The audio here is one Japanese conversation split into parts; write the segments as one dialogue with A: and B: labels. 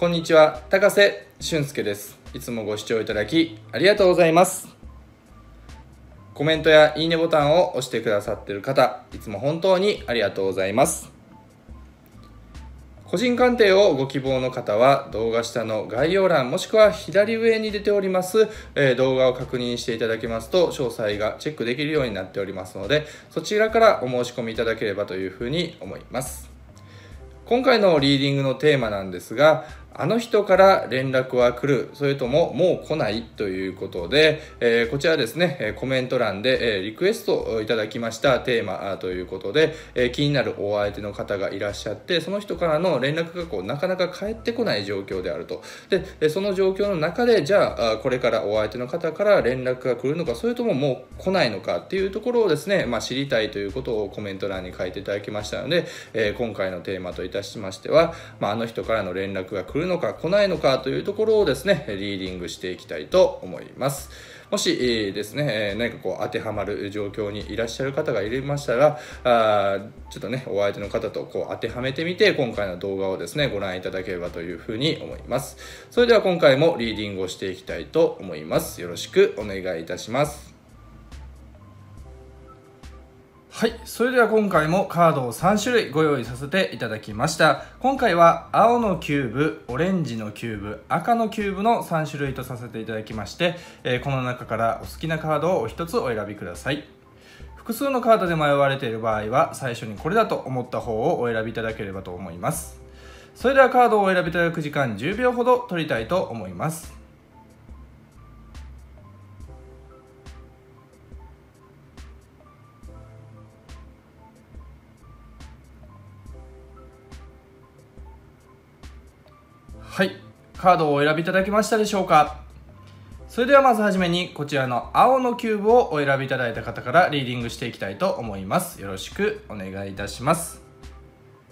A: こんにちは高瀬俊介ですいつもご視聴いただきありがとうございますコメントやいいねボタンを押してくださってる方いつも本当にありがとうございます個人鑑定をご希望の方は動画下の概要欄もしくは左上に出ております、え動画を確認していただけますと詳細がチェックできるようになっておりますのでそちらからお申し込みいただければというふうに思います今回のリーディングのテーマなんですがあの人から連絡は来る、それとももう来ないということで、えー、こちらですね、コメント欄で、えリクエストいただきましたテーマということで、え気になるお相手の方がいらっしゃって、その人からの連絡がこうなかなか返ってこない状況であると。で、その状況の中で、じゃあ、これからお相手の方から連絡が来るのか、それとももう来ないのかっていうところをですね、まあ、知りたいということをコメント欄に書いていただきましたので、え今回のテーマといたしましては、まあ、あの人からの連絡が来る来るのか来ないのかというところをですね、リーディングしていきたいと思います。もしですね、何かこう当てはまる状況にいらっしゃる方がいましたら、あちょっとね、お相手の方とこう当てはめてみて、今回の動画をですね、ご覧いただければというふうに思います。それでは今回もリーディングをしていきたいと思います。よろしくお願いいたします。はい。それでは今回もカードを3種類ご用意させていただきました。今回は青のキューブ、オレンジのキューブ、赤のキューブの3種類とさせていただきまして、えー、この中からお好きなカードをお1つお選びください。複数のカードで迷われている場合は、最初にこれだと思った方をお選びいただければと思います。それではカードをお選びいただく時間10秒ほど取りたいと思います。カードをお選びいただけましたでしょうかそれではまずはじめにこちらの青のキューブをお選びいただいた方からリーディングしていきたいと思いますよろしくお願いいたします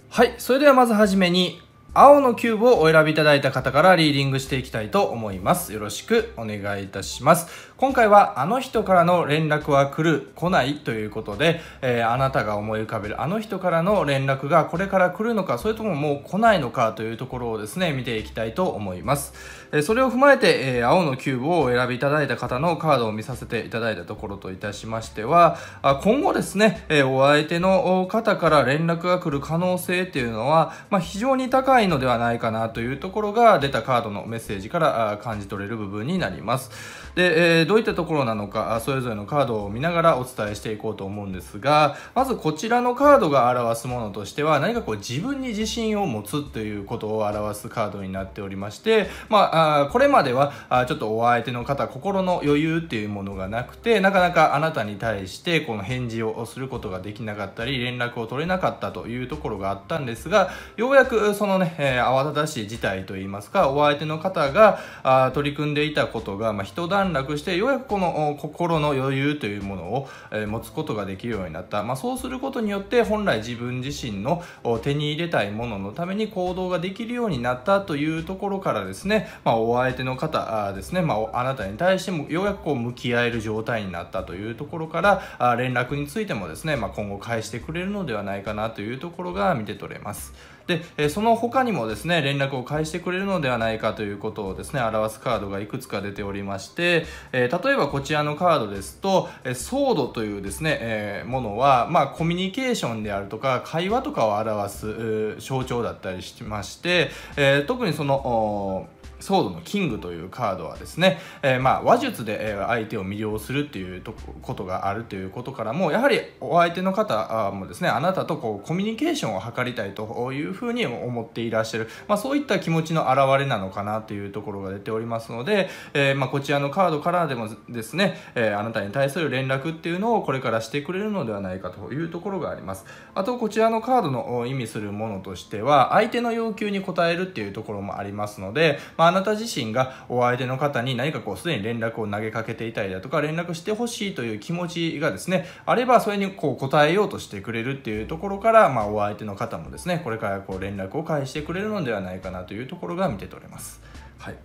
A: はいそれではまずはじめに青のキューブをお選びいただいた方からリーディングしていきたいと思います。よろしくお願いいたします。今回はあの人からの連絡は来る、来ないということで、えー、あなたが思い浮かべるあの人からの連絡がこれから来るのか、それとももう来ないのかというところをですね、見ていきたいと思います。えそれを踏まえて、え青のキューブをお選びいただいた方のカードを見させていただいたところといたしましては、あ今後ですね、えお相手の方から連絡が来る可能性っていうのは、ま非常に高いのではないかなというところが出たカードのメッセージから感じ取れる部分になります。で、えー、どういったところなのかそれぞれのカードを見ながらお伝えしていこうと思うんですがまずこちらのカードが表すものとしては何かこう自分に自信を持つということを表すカードになっておりましてまあこれまではあちょっとお相手の方心の余裕っていうものがなくてなかなかあなたに対してこの返事をすることができなかったり連絡を取れなかったというところがあったんですがようやくそのね、えー、慌ただしい事態といいますかお相手の方があ取り組んでいたことが、まあ、一段安楽してようやくこの心の余裕というものを、え持つことができるようになった、まあ、そうすることによって本来自分自身の手に入れたいもののために行動ができるようになったというところからですね、まあ、お相手の方ですね、まあ、あなたに対してもようやくこう向き合える状態になったというところから連絡についてもですね、まあ、今後返してくれるのではないかなというところが見て取れます。で、えその他にもですね、連絡を返してくれるのではないかということをですね、表すカードがいくつか出ておりまして、え例えばこちらのカードですと、えソードというですね、えものは、まあ、コミュニケーションであるとか、会話とかを表す、象徴だったりしまして、え特にその、ソードのキングというカードはですね、えー、まあ話術で相手を魅了するっていうことがあるということからもやはりお相手の方もですねあなたとこうコミュニケーションを図りたいというふうに思っていらっしゃる、まあ、そういった気持ちの表れなのかなというところが出ておりますので、えー、まあこちらのカードからでもですね、えー、あなたに対する連絡っていうのをこれからしてくれるのではないかというところがありますあとこちらのカードの意味するものとしては相手の要求に応えるっていうところもありますので、まああなた自身がお相手の方に何かこうすでに連絡を投げかけていたりだとか連絡してほしいという気持ちがですねあればそれにこう応えようとしてくれるっていうところから、まあ、お相手の方もですねこれからこう連絡を返してくれるのではないかなというところが見て取れます。はい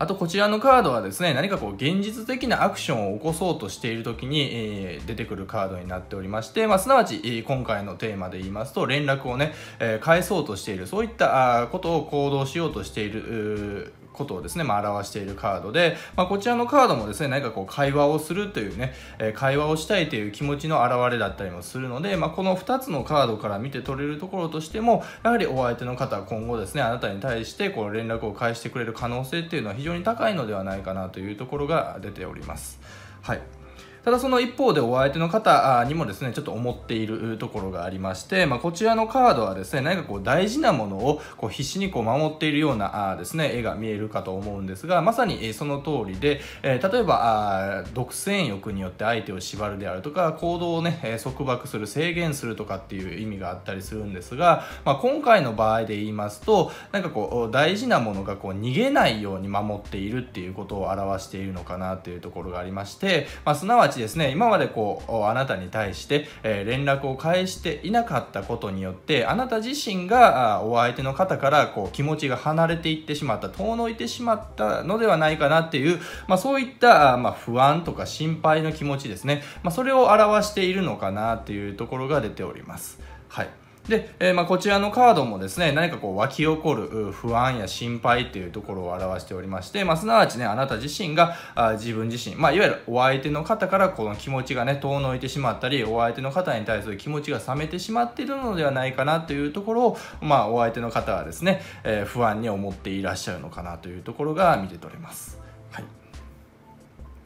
A: あとこちらのカードはですね、何かこう現実的なアクションを起こそうとしている時に、えー、出てくるカードになっておりまして、まあ、すなわち、今回のテーマで言いますと、連絡をね、えー、返そうとしている、そういったことを行動しようとしている、ことをですね、まあ、表しているカードで、まあ、こちらのカードもですね、何かこう会話をするというね、え会話をしたいという気持ちの表れだったりもするので、まあ、この2つのカードから見て取れるところとしても、やはりお相手の方は今後ですね、あなたに対してこう連絡を返してくれる可能性っていうのは非常に高いのではないかなというところが出ております。はい。ただその一方でお相手の方にもですねちょっと思っているところがありまして、まあ、こちらのカードはですね何かこう大事なものをこう必死にこう守っているようなあですね絵が見えるかと思うんですがまさにその通りで、え例えば独占欲によって相手を縛るであるとか行動をね束縛する制限するとかっていう意味があったりするんですが、まあ、今回の場合で言いますとなんかこう大事なものがこう逃げないように守っているっていうことを表しているのかなっていうところがありまして、まあ、すなわちですね今までこうあなたに対して、え連絡を返していなかったことによってあなた自身がお相手の方からこう気持ちが離れていってしまった遠のいてしまったのではないかなっていう、まあ、そういった、まあ、不安とか心配の気持ちですね、まあ、それを表しているのかなっていうところが出ております。はいで、えー、まあ、こちらのカードもですね、何かこう湧き起こる不安や心配っていうところを表しておりまして、まあ、すなわちね、あなた自身があ自分自身、まあ、いわゆるお相手の方からこの気持ちがね、遠のいてしまったり、お相手の方に対する気持ちが冷めてしまっているのではないかなというところを、まあ、お相手の方はですね、えー、不安に思っていらっしゃるのかなというところが見て取れます。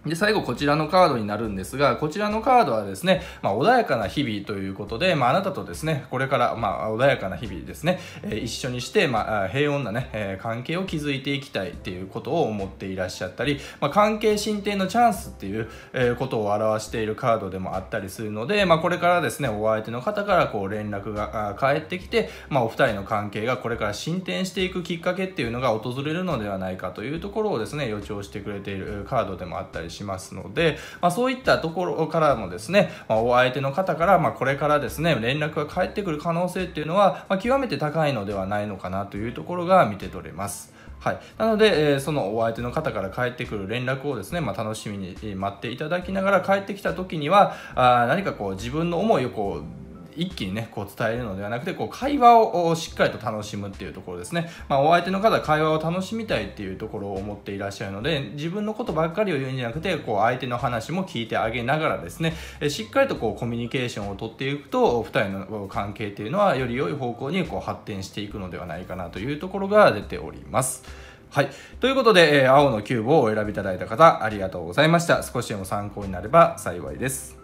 A: で、最後、こちらのカードになるんですが、こちらのカードはですね、まあ、穏やかな日々ということで、まあ、あなたとですね、これから、まあ、穏やかな日々ですね、えー、一緒にして、まあ、平穏なね、えー、関係を築いていきたいっていうことを思っていらっしゃったり、まあ、関係進展のチャンスっていう、えー、ことを表しているカードでもあったりするので、まあ、これからですね、お相手の方からこう連絡が返ってきて、まあ、お二人の関係がこれから進展していくきっかけっていうのが訪れるのではないかというところをですね、予兆してくれているカードでもあったりしますので、まあ、そういったところからもですね、まあ、お相手の方から、まあ、これからですね連絡が返ってくる可能性っていうのは、ま極めて高いのではないのかなというところが見て取れます。はい、なので、えー、そのお相手の方から返ってくる連絡をですね、まあ、楽しみに待っていただきながら帰ってきた時にはあ何かこう自分の思いをこう一気にね、こう伝えるのではなくて、こう会話をしっかりと楽しむっていうところですね。まあ、お相手の方は会話を楽しみたいっていうところを思っていらっしゃるので、自分のことばっかりを言うんじゃなくて、こう相手の話も聞いてあげながらですね、しっかりとこうコミュニケーションをとっていくと、2人の関係っていうのはより良い方向にこう発展していくのではないかなというところが出ております。はい。ということで、え青のキューブをお選びいただいた方、ありがとうございました。少しでも参考になれば幸いです。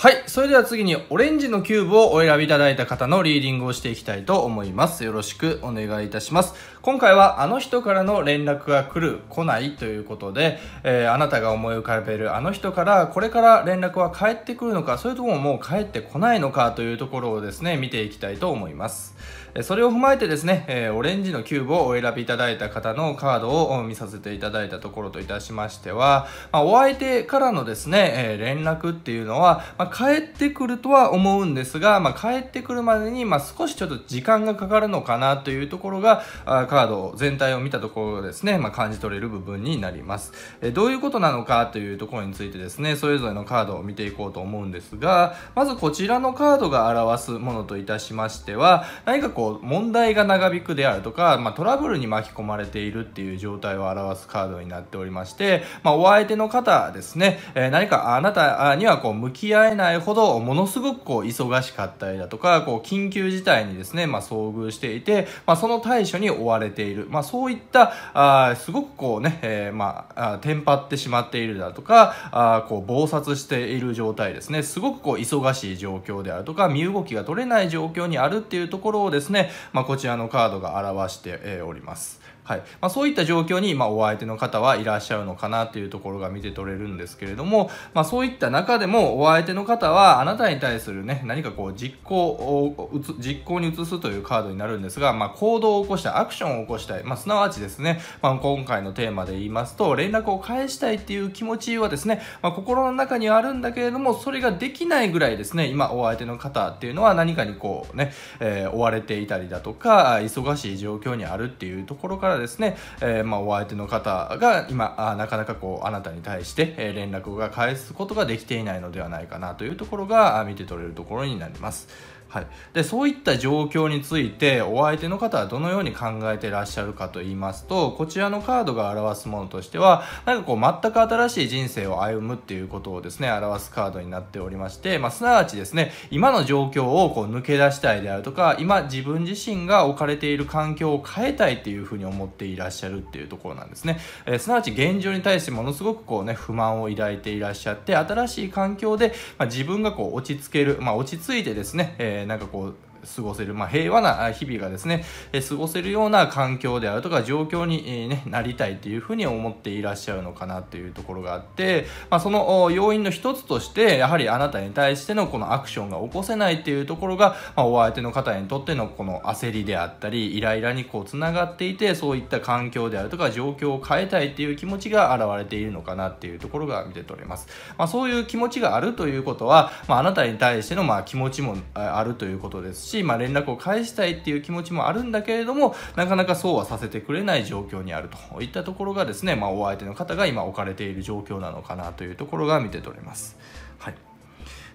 A: はい。それでは次にオレンジのキューブをお選びいただいた方のリーディングをしていきたいと思います。よろしくお願いいたします。今回はあの人からの連絡が来る、来ないということで、えー、あなたが思い浮かべるあの人からこれから連絡は返ってくるのか、それとももう返ってこないのかというところをですね、見ていきたいと思います。それを踏まえてですね、えオレンジのキューブをお選びいただいた方のカードを見させていただいたところといたしましては、まあ、お相手からのですね、え連絡っていうのは、まあ、帰ってくるとは思うんですが、まあ、帰ってくるまでに、ま少しちょっと時間がかかるのかなというところが、カード全体を見たところですね、ま感じ取れる部分になります。えどういうことなのかというところについてですね、それぞれのカードを見ていこうと思うんですが、まずこちらのカードが表すものといたしましては、何かこう問題が長引くであるとか、まあ、トラブルに巻き込まれているっていう状態を表すカードになっておりまして、まあ、お相手の方ですね、えー、何かあなたにはこう向き合えないほどものすごくこう忙しかったりだとかこう緊急事態にですね、まあ、遭遇していて、まあ、その対処に追われている、まあ、そういったあすごくこうね、えー、まあテンパってしまっているだとかあこう暴殺している状態ですねすごくこう忙しい状況であるとか身動きが取れない状況にあるっていうところをですねですね、まあ、こちらのカードが表しております。はいまあ、そういった状況に、まあ、お相手の方はいらっしゃるのかなというところが見て取れるんですけれども、まあ、そういった中でもお相手の方はあなたに対するね何かこう実行を実行に移すというカードになるんですが、まあ、行動を起こしたいアクションを起こしたい、まあ、すなわちですね、まあ、今回のテーマで言いますと連絡を返したいっていう気持ちはですね、まあ、心の中にはあるんだけれどもそれができないぐらいですね今お相手の方っていうのは何かにこうね、えー、追われていたりだとか忙しい状況にあるっていうところからですね、えー、まあ、お相手の方が今あなかなかこうあなたに対して、え連絡が返すことができていないのではないかなというところが見て取れるところになります。はい、でそういった状況についてお相手の方はどのように考えてらっしゃるかと言いますとこちらのカードが表すものとしてはなんかこう全く新しい人生を歩むっていうことをですね表すカードになっておりまして、まあ、すなわちですね今の状況をこう抜け出したいであるとか今自分自身が置かれている環境を変えたいっていうふうに思っていらっしゃるっていうところなんですね、えー、すなわち現状に対してものすごくこうね不満を抱いていらっしゃって新しい環境で、まあ、自分がこう落ち着ける、まあ、落ち着いてですね、えーえなんかこう過ごせる、まあ、平和な日々がですね、え過ごせるような環境であるとか状況に、えー、ね、なりたいというふうに思っていらっしゃるのかなというところがあって、まあ、その要因の一つとしてやはりあなたに対してのこのアクションが起こせないっていうところが、まあ、お相手の方にとってのこの焦りであったりイライラにこうつながっていてそういった環境であるとか状況を変えたいっていう気持ちが現れているのかなっていうところが見て取れます、まあ、そういう気持ちがあるということは、まあなたに対してのまあ気持ちもあるということですし、まあ、連絡を返したいっていう気持ちもあるんだけれどもなかなかそうはさせてくれない状況にあるといったところがですね、まあ、お相手の方が今置かれている状況なのかなというところが見て取れます。はい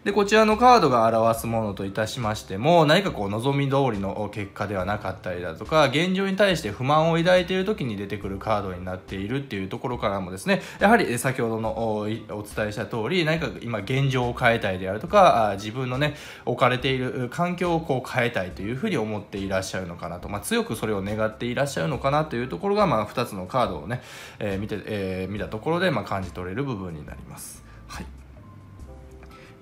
A: で、こちらのカードが表すものといたしましても、何かこう望み通りの結果ではなかったりだとか、現状に対して不満を抱いている時に出てくるカードになっているっていうところからもですね、やはり先ほどのお伝えした通り、何か今現状を変えたいであるとか、自分のね、置かれている環境をこう変えたいというふうに思っていらっしゃるのかなと、まあ、強くそれを願っていらっしゃるのかなというところが、まあ、2つのカードをね、えー、見て、えー、見たところで、まあ、感じ取れる部分になります。はい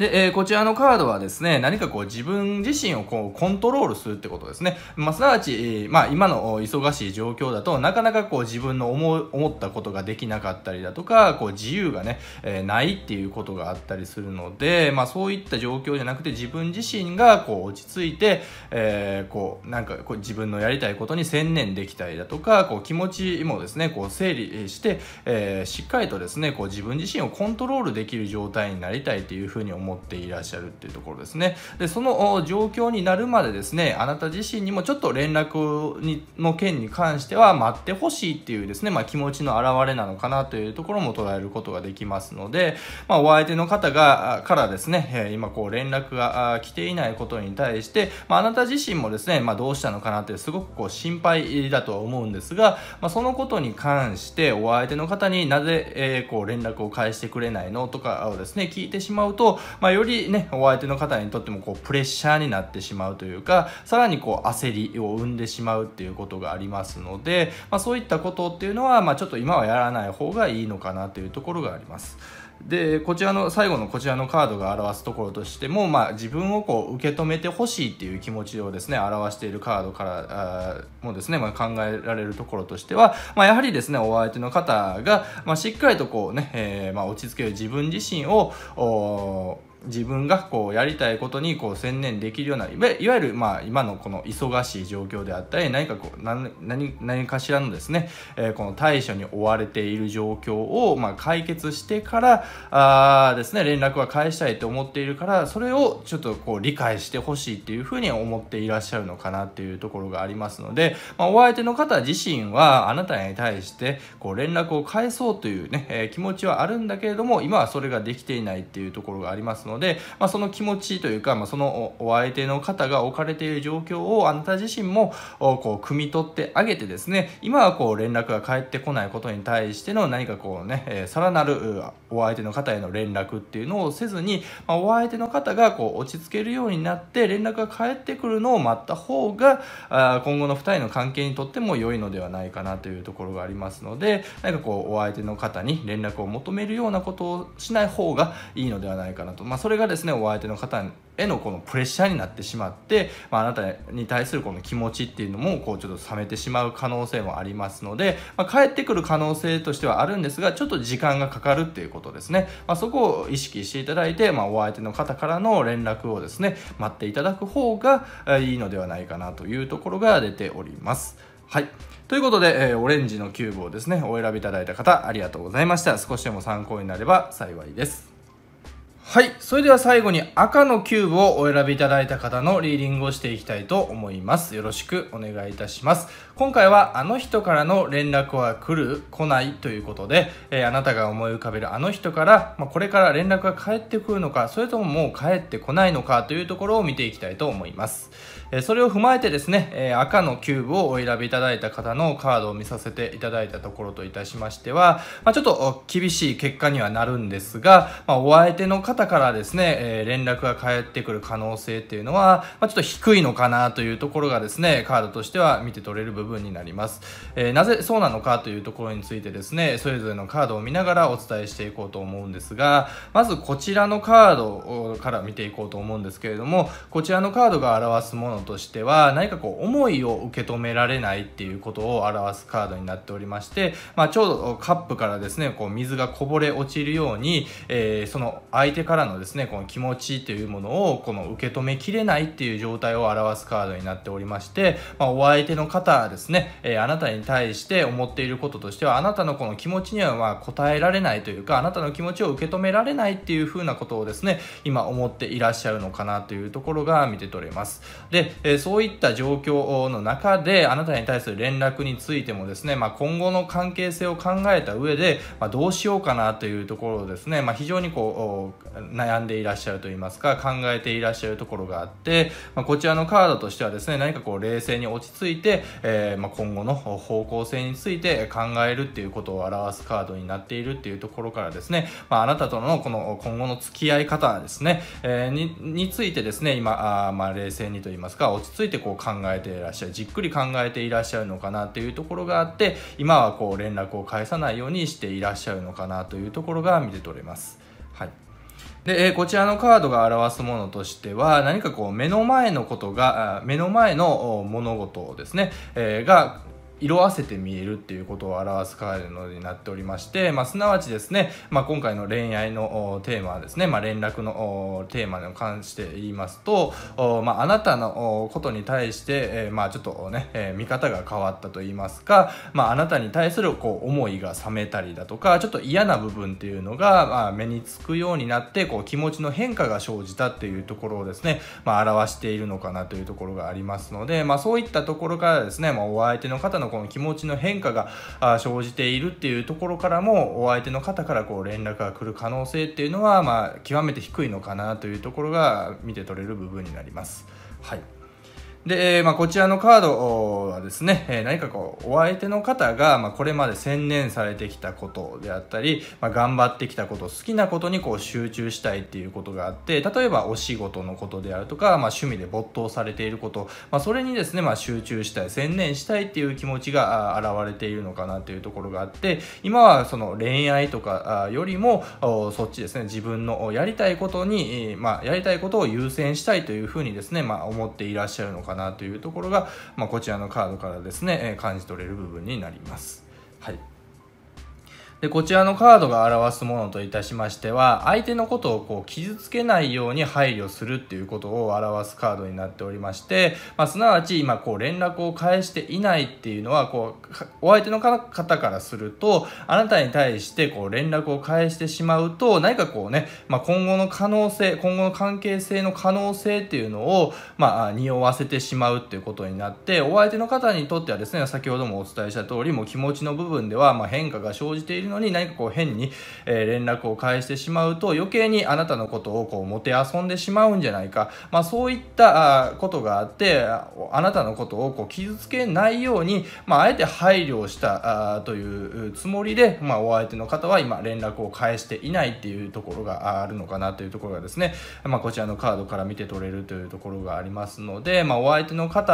A: で、えー、こちらのカードはですね、何かこう自分自身をこうコントロールするってことですね。まあ、すなわち、まあ、今の忙しい状況だと、なかなかこう自分の思思ったことができなかったりだとか、こう自由がね、えー、ないっていうことがあったりするので、まあ、そういった状況じゃなくて自分自身がこう落ち着いて、えー、こう、なんかこう自分のやりたいことに専念できたりだとか、こう気持ちもですね、こう整理して、えー、しっかりとですね、こう自分自身をコントロールできる状態になりたいっていうふうに思思っていらっしゃるっていうところですね。で、その状況になるまでですね、あなた自身にもちょっと連絡にの件に関しては待ってほしいっていうですね、まあ、気持ちの表れなのかなというところも捉えることができますので、まあ、お相手の方が、からですね、今こう連絡が来ていないことに対して、まあ、あなた自身もですね、まあ、どうしたのかなってすごくこう心配だとは思うんですが、まあ、そのことに関してお相手の方になぜ、えー、こう連絡を返してくれないのとかをですね、聞いてしまうと、まあ、よりね、お相手の方にとってもこうプレッシャーになってしまうというか、さらにこう焦りを生んでしまうっていうことがありますので、まあ、そういったことっていうのは、まあ、ちょっと今はやらない方がいいのかなというところがあります。でこちらの最後のこちらのカードが表すところとしても、まあ、自分をこう受け止めてほしいっていう気持ちをですね表しているカードからもですね、まあ、考えられるところとしては、まあ、やはりですねお相手の方が、ましっかりとこうね、えー、ま落ち着ける自分自身を自分がこうやりたいことにこう専念できるようないわゆるまあ今のこの忙しい状況であったり何かこう何何何かしらのですね、えー、この対処に追われている状況をまあ解決してからあですね連絡は返したいと思っているからそれをちょっとこう理解してほしいっていうふうに思っていらっしゃるのかなっていうところがありますので、まあ、お相手の方自身はあなたに対してこう連絡を返そうというね、えー、気持ちはあるんだけれども今はそれができていないっていうところがありますのでので、まあ、その気持ちというか、まあ、そのお相手の方が置かれている状況をあなた自身もこう汲み取ってあげてですね今はこう連絡が返ってこないことに対しての何かこうね、えさらなるお相手の方への連絡っていうのをせずに、まあ、お相手の方がこう落ち着けるようになって連絡が返ってくるのを待った方があ今後の2人の関係にとっても良いのではないかなというところがありますので何かこうお相手の方に連絡を求めるようなことをしない方がいいのではないかなと、まそれがですねお相手の方へのこのプレッシャーになってしまって、まあ、なたに対するこの気持ちっていうのもこうちょっと冷めてしまう可能性もありますので、まあ、帰ってくる可能性としてはあるんですがちょっと時間がかかるっていうことですね、まあ、そこを意識していただいて、まあ、お相手の方からの連絡をですね待っていただく方がいいのではないかなというところが出ております。はい。ということで、えー、オレンジのキューブをですね、お選びいただいた方、ありがとうございました。少しでも参考になれば幸いです。はい。それでは最後に赤のキューブをお選びいただいた方のリーディングをしていきたいと思います。よろしくお願いいたします。今回はあの人からの連絡は来る来ないということで、えー、あなたが思い浮かべるあの人から、まあ、これから連絡が返ってくるのか、それとももう返ってこないのかというところを見ていきたいと思います。それを踏まえてですね、赤のキューブをお選びいただいた方のカードを見させていただいたところといたしましては、まあ、ちょっと厳しい結果にはなるんですが、まあ、お相手の方からですね、連絡が返ってくる可能性っていうのは、まあ、ちょっと低いのかなというところがですね、カードとしては見て取れる部分になります。えー、なぜそうなのかというところについてですね、それぞれのカードを見ながらお伝えしていこうと思うんですが、まずこちらのカードから見ていこうと思うんですけれども、こちらのカードが表すもののとしては何かこう思いを受け止められないっていうことを表すカードになっておりまして、まあ、ちょうどカップからですねこう水がこぼれ落ちるように、えー、その相手からのですねこの気持ちというものをこの受け止めきれないっていう状態を表すカードになっておりまして、まあ、お相手の方ですね、えー、あなたに対して思っていることとしてはあなたのこの気持ちにはま答えられないというかあなたの気持ちを受け止められないっていうふうなことをですね今思っていらっしゃるのかなというところが見て取れますでえそういった状況の中で、あなたに対する連絡についてもですね、まあ、今後の関係性を考えた上で、まあ、どうしようかなというところをですね、まあ、非常にこう、悩んでいらっしゃるといいますか、考えていらっしゃるところがあって、まこちらのカードとしてはですね、何かこう、冷静に落ち着いて、えー、ま今後の方向性について考えるっていうことを表すカードになっているっていうところからですね、まあなたとのこの今後の付き合い方ですね、えー、についてですね、今、あまあ冷静にといいますか、か落ち着いてこう考えていらっしゃるじっくり考えていらっしゃるのかなっていうところがあって今はこう連絡を返さないようにしていらっしゃるのかなというところが見て取れます。はいで、えこちらのカードが表すものとしては、何かこう、目の前のことが、目の前の物事ですね、えが、色あせて見えるっていうことを表すカードになっておりまして、まあ、すなわちですね、まあ、今回の恋愛のテーマはですね、まあ、連絡のテーマに関して言いますと、まあ、あなたのことに対して、えまあ、ちょっとね、え見方が変わったと言いますか、まあ、あなたに対するこう思いが冷めたりだとかちょっと嫌な部分っていうのが、まあ、目につくようになってこう気持ちの変化が生じたっていうところをですね、まあ、表しているのかなというところがありますので、まあ、そういったところからですね、まあ、お相手の方のこの気持ちの変化が生じているっていうところからもお相手の方からこう連絡が来る可能性っていうのはまあ極めて低いのかなというところが見て取れる部分になります。はいで、まあ、こちらのカードはですね、何かこう、お相手の方が、まあ、これまで専念されてきたことであったり、まあ、頑張ってきたこと、好きなことにこう集中したいっていうことがあって、例えばお仕事のことであるとか、まあ、趣味で没頭されていること、まあ、それにですね、まあ、集中したい、専念したいっていう気持ちが現れているのかなというところがあって、今はその恋愛とかよりも、そっちですね、自分のやりたいことに、まあ、やりたいことを優先したいというふうにですね、まあ、思っていらっしゃるのかかなというところが、まあ、こちらのカードからですね感じ取れる部分になります。はいでこちらのカードが表すものといたしましては相手のことをこう傷つけないように配慮するっていうことを表すカードになっておりまして、まあ、すなわち今こう連絡を返していないっていうのはこうお相手の方からするとあなたに対してこう連絡を返してしまうと何かこうね、まあ、今後の可能性今後の関係性の可能性っていうのをまあ匂わせてしまうっていうことになってお相手の方にとってはですね先ほどもお伝えした通りも気持ちの部分ではま変化が生じているのに何かこう変に、え連絡を返してしまうと余計にあなたのことをこうもてあそんでしまうんじゃないか、まあ、そういったことがあってあなたのことをこう傷つけないように、まあ、えて配慮をしたというつもりで、まあ、お相手の方は今連絡を返していないっていうところがあるのかなというところがですね、まあ、こちらのカードから見て取れるというところがありますので、まあ、お相手の方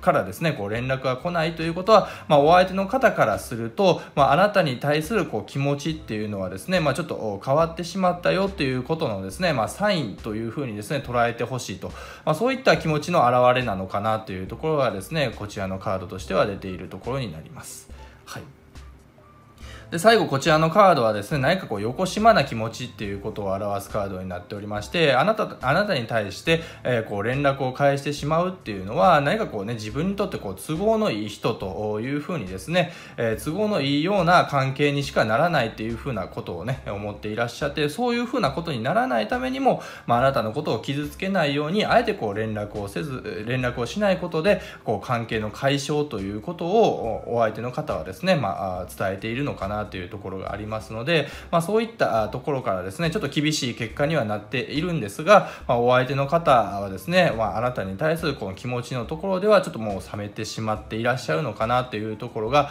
A: からですねこう連絡が来ないということは、まあ、お相手の方からすると、まあなたに対するするこう気持ちっていうのはですね、まあ、ちょっと変わってしまったよっていうことのですね、まあ、サインというふうにですね捉えてほしいと、まあ、そういった気持ちの表れなのかなというところがですねこちらのカードとしては出ているところになります。はいで最後こちらのカードはですね何かこうよこしまな気持ちっていうことを表すカードになっておりましてあなたあなたに対して、えー、こう連絡を返してしまうっていうのは何かこうね自分にとってこう都合のいい人というふうにですね、えー、都合のいいような関係にしかならないっていうふうなことをね思っていらっしゃってそういうふうなことにならないためにも、まあ、あなたのことを傷つけないようにあえてこう連絡をせず連絡をしないことでこう関係の解消ということをお相手の方はですね、まあ、伝えているのかなというところがありますので、まあ、そういったところからですねちょっと厳しい結果にはなっているんですが、まあ、お相手の方はですね、まあ、あなたに対するこの気持ちのところではちょっともう冷めてしまっていらっしゃるのかなというところが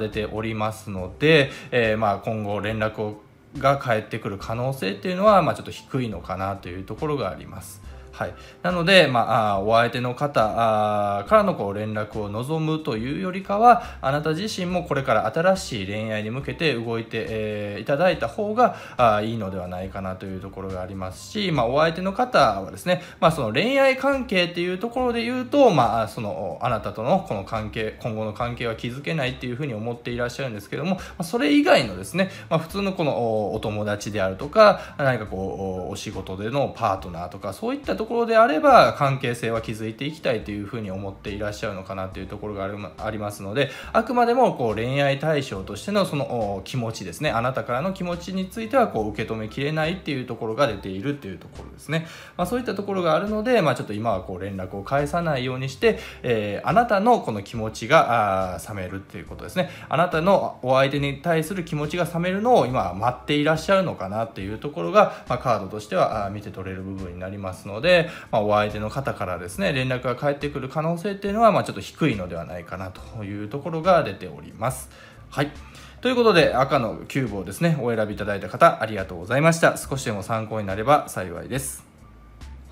A: 出ておりますので、えー、まあ今後連絡をが返ってくる可能性っていうのは、まあ、ちょっと低いのかなというところがあります。はい、なので、まあ、お相手の方からのこう連絡を望むというよりかはあなた自身もこれから新しい恋愛に向けて動いて、えー、いただいた方があいいのではないかなというところがありますし、まあ、お相手の方はですね、まあ、その恋愛関係っていうところで言うと、まあ、そのあなたとのこの関係今後の関係は築けないっていうふうに思っていらっしゃるんですけども、まあ、それ以外のですね、まあ、普通のこのお友達であるとか何かこうお仕事でのパートナーとかそういったとところであれば関係性は築いていきたいというふうに思っていらっしゃるのかなというところがありますのであくまでもこう恋愛対象としてのその気持ちですねあなたからの気持ちについてはこう受け止めきれないっていうところが出ているっていうところですね、まあ、そういったところがあるので、まあ、ちょっと今はこう連絡を返さないようにして、えー、あなたのこの気持ちが冷めるっていうことですねあなたのお相手に対する気持ちが冷めるのを今待っていらっしゃるのかなっていうところが、まあ、カードとしては見て取れる部分になりますのでで、まあ、お相手の方からですね連絡が返ってくる可能性っていうのは、まあ、ちょっと低いのではないかなというところが出ております。はいということで赤のキューブをですねお選びいただいた方ありがとうございました少しでも参考になれば幸いです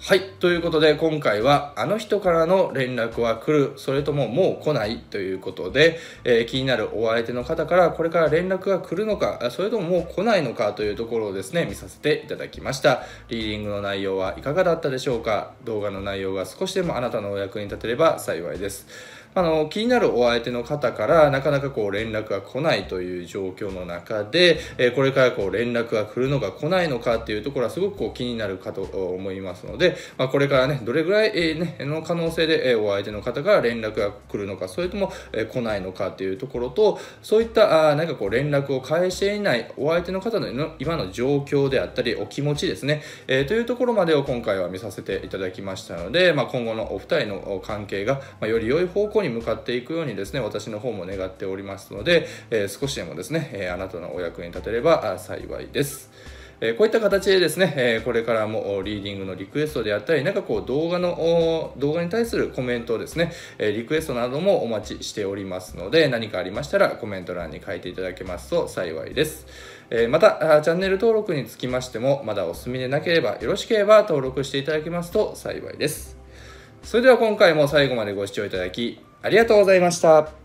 A: はい。ということで、今回は、あの人からの連絡は来る、それとももう来ないということで、えー、気になるお相手の方から、これから連絡が来るのか、それとももう来ないのかというところをですね、見させていただきました。リーディングの内容はいかがだったでしょうか動画の内容が少しでもあなたのお役に立てれば幸いです。あの気になるお相手の方からなかなかこう連絡が来ないという状況の中で、えこれからこう連絡が来るのか来ないのかっていうところはすごくこう気になるかと思いますので、まあ、これからねどれぐらい、えね、の可能性で、えお相手の方から連絡が来るのかそれとも、え来ないのかっていうところとそういったあなんかこう連絡を返していないお相手の方の今の状況であったりお気持ちですね、えというところまでを今回は見させていただきましたので、まあ、今後のお二人の関係が、まより良い方向にこに向かっていくようにですね私の方も願っておりますので、え少しでもですね、えあなたのお役に立てれば幸いです。えこういった形でですね、えこれからもリーディングのリクエストであったり、なんかこう動画の、動画に対するコメントをですね、えリクエストなどもお待ちしておりますので、何かありましたらコメント欄に書いていただけますと幸いです。えまた、チャンネル登録につきましても、まだお済みでなければ、よろしければ登録していただけますと幸いです。それでは今回も最後までご視聴いただき、ありがとうございました。